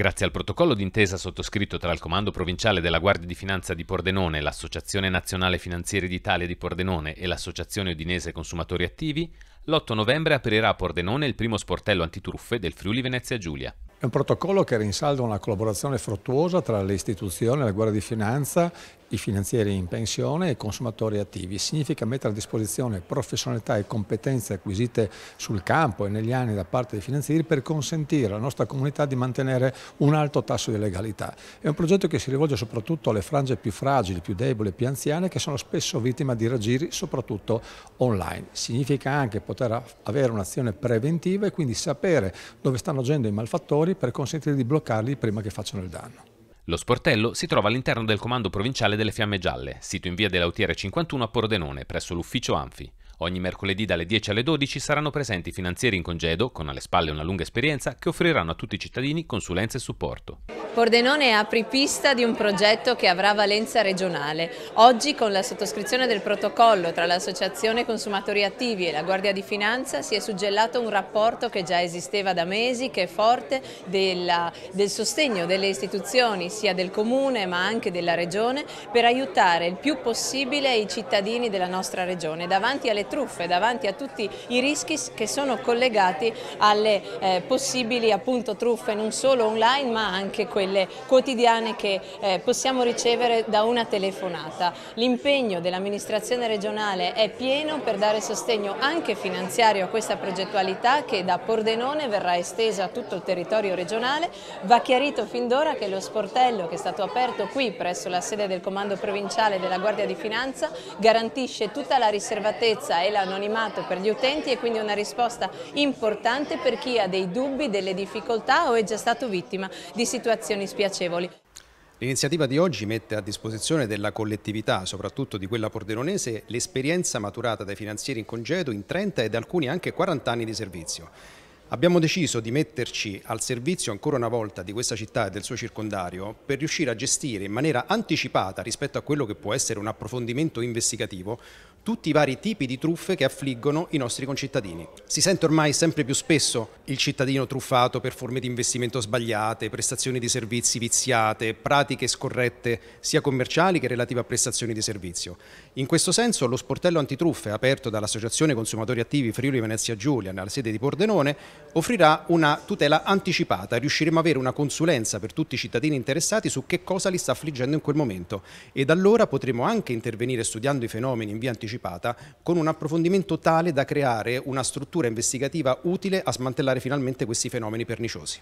Grazie al protocollo d'intesa sottoscritto tra il Comando Provinciale della Guardia di Finanza di Pordenone, l'Associazione Nazionale Finanzieri d'Italia di Pordenone e l'Associazione Udinese Consumatori Attivi, l'8 novembre aprirà a Pordenone il primo sportello antitruffe del Friuli Venezia Giulia. È un protocollo che rinsalda una collaborazione fruttuosa tra le istituzioni, la Guardia di Finanza, i finanzieri in pensione e i consumatori attivi. Significa mettere a disposizione professionalità e competenze acquisite sul campo e negli anni da parte dei finanzieri per consentire alla nostra comunità di mantenere un alto tasso di legalità. È un progetto che si rivolge soprattutto alle frange più fragili, più deboli, più anziane che sono spesso vittime di raggiri soprattutto online. Significa anche poter avere un'azione preventiva e quindi sapere dove stanno agendo i malfattori fuori per consentire di bloccarli prima che facciano il danno. Lo sportello si trova all'interno del comando provinciale delle Fiamme Gialle, sito in via dell'Autiere 51 a Pordenone, presso l'ufficio Anfi. Ogni mercoledì dalle 10 alle 12 saranno presenti finanzieri in congedo, con alle spalle una lunga esperienza, che offriranno a tutti i cittadini consulenza e supporto. Pordenone è apripista di un progetto che avrà valenza regionale. Oggi con la sottoscrizione del protocollo tra l'Associazione Consumatori Attivi e la Guardia di Finanza si è suggellato un rapporto che già esisteva da mesi, che è forte della, del sostegno delle istituzioni, sia del Comune ma anche della Regione, per aiutare il più possibile i cittadini della nostra Regione davanti alle truffe, davanti a tutti i rischi che sono collegati alle eh, possibili appunto, truffe non solo online ma anche quelle quotidiane che eh, possiamo ricevere da una telefonata. L'impegno dell'amministrazione regionale è pieno per dare sostegno anche finanziario a questa progettualità che da Pordenone verrà estesa a tutto il territorio regionale. Va chiarito fin d'ora che lo sportello che è stato aperto qui presso la sede del Comando Provinciale della Guardia di Finanza garantisce tutta la riservatezza e l'anonimato per gli utenti e quindi una risposta importante per chi ha dei dubbi, delle difficoltà o è già stato vittima di situazioni spiacevoli. L'iniziativa di oggi mette a disposizione della collettività, soprattutto di quella pordenonese, l'esperienza maturata dai finanzieri in congedo in 30 ed alcuni anche 40 anni di servizio. Abbiamo deciso di metterci al servizio ancora una volta di questa città e del suo circondario per riuscire a gestire in maniera anticipata rispetto a quello che può essere un approfondimento investigativo tutti i vari tipi di truffe che affliggono i nostri concittadini. Si sente ormai sempre più spesso il cittadino truffato per forme di investimento sbagliate, prestazioni di servizi viziate, pratiche scorrette sia commerciali che relative a prestazioni di servizio. In questo senso lo sportello antitruffe aperto dall'Associazione Consumatori Attivi Friuli Venezia Giulia nella sede di Pordenone offrirà una tutela anticipata, riusciremo ad avere una consulenza per tutti i cittadini interessati su che cosa li sta affliggendo in quel momento ed allora potremo anche intervenire studiando i fenomeni in via anticipata anticipata, con un approfondimento tale da creare una struttura investigativa utile a smantellare finalmente questi fenomeni perniciosi.